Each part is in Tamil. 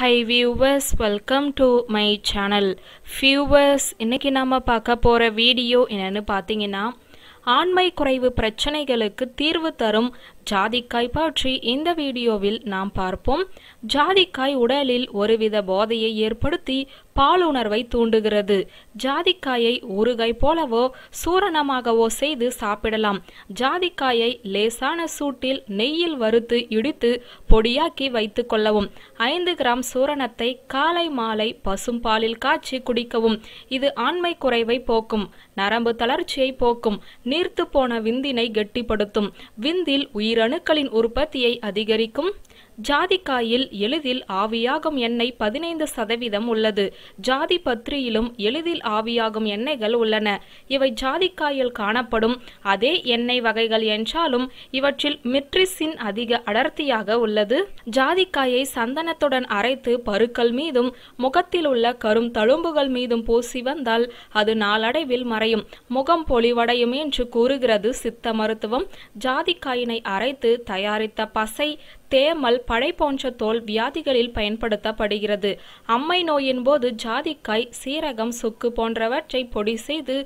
high viewers welcome to my channel viewers இன்றைக்கி நாம் பார்க்க போகிற வீடியோ என்னென்னு பார்த்தீங்கன்னா ஆண்மை குறைவு பிரச்சனைகளுக்கு தீர்வு தரும் ஜாதிக்காய் பற்றி இந்த வீடியோவில் நாம் பார்ப்போம் ஜாதிக்காய் உடலில் ஒருவித போதையை ஏற்படுத்தி பாலுணர்வை தூண்டுகிறது ஜாதிக்காயை ஊறுகாய் போலவோ சூரணமாகவோ செய்து சாப்பிடலாம் ஜாதிக்காயை லேசான சூட்டில் நெய்யில் வறுத்து இடித்து பொடியாக்கி வைத்து கொள்ளவும் ஐந்து கிராம் சூரணத்தை காலை மாலை பசும் பாலில் காய்ச்சி குடிக்கவும் இது ஆண்மை குறைவை போக்கும் நரம்பு தளர்ச்சியை போக்கும் நீர்த்து போன விந்தினை கெட்டிப்படுத்தும் விந்தில் உயிர் ஈரணுக்களின் உற்பத்தியை அதிகரிக்கும் ஜாதிக்காயில் எளிதில் ஆவியாகும் எண்ணெய் பதினைந்து சதவீதம் உள்ளது ஜாதி பத்திரியிலும் எளிதில் ஆவியாகும் எண்ணெய்கள் உள்ளன இவை ஜாதிக்காயில் காணப்படும் அதே எண்ணெய் வகைகள் என்றாலும் இவற்றில் மிட்ரிசின் அதிக அடர்த்தியாக உள்ளது ஜாதிக்காயை சந்தனத்துடன் அரைத்து பருக்கள் மீதும் முகத்தில் உள்ள கரும் தழும்புகள் மீதும் பூசி வந்தால் அது நாளடைவில் மறையும் முகம் பொலிவடையும் என்று கூறுகிறது சித்த மருத்துவம் ஜாதிக்காயினை அரைத்து தயாரித்த பசை தேமல் பழை போன்ற தோல் வியாதிகளில் பயன்படுத்தப்படுகிறது அம்மை நோயின் போது ஜாதிக்காய் சீரகம் சுக்கு போன்றவற்றை பொடி செய்து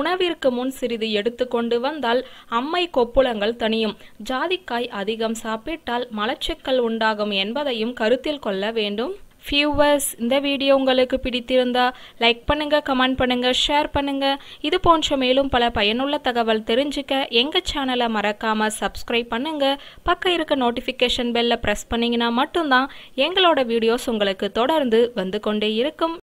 உணவிற்கு முன் சிறிது எடுத்து கொண்டு வந்தால் அம்மை கொப்புளங்கள் தனியும் ஜாதிக்காய் அதிகம் சாப்பிட்டால் மலச்சிக்கல் உண்டாகும் என்பதையும் கருத்தில் கொள்ள வேண்டும் வியூவர்ஸ் இந்த வீடியோ உங்களுக்கு பிடித்திருந்தா லைக் பண்ணுங்கள் கமெண்ட் பண்ணுங்கள் ஷேர் பண்ணுங்கள் இது போன்ற மேலும் பல பயனுள்ள தகவல் தெரிஞ்சுக்க எங்கள் சேனலை மறக்காமல் சப்ஸ்கிரைப் பண்ணுங்கள் பக்கம் இருக்க நோட்டிஃபிகேஷன் பெல்லை ப்ரெஸ் பண்ணிங்கன்னா மட்டும்தான் எங்களோட வீடியோஸ் உங்களுக்கு தொடர்ந்து வந்து கொண்டே இருக்கும்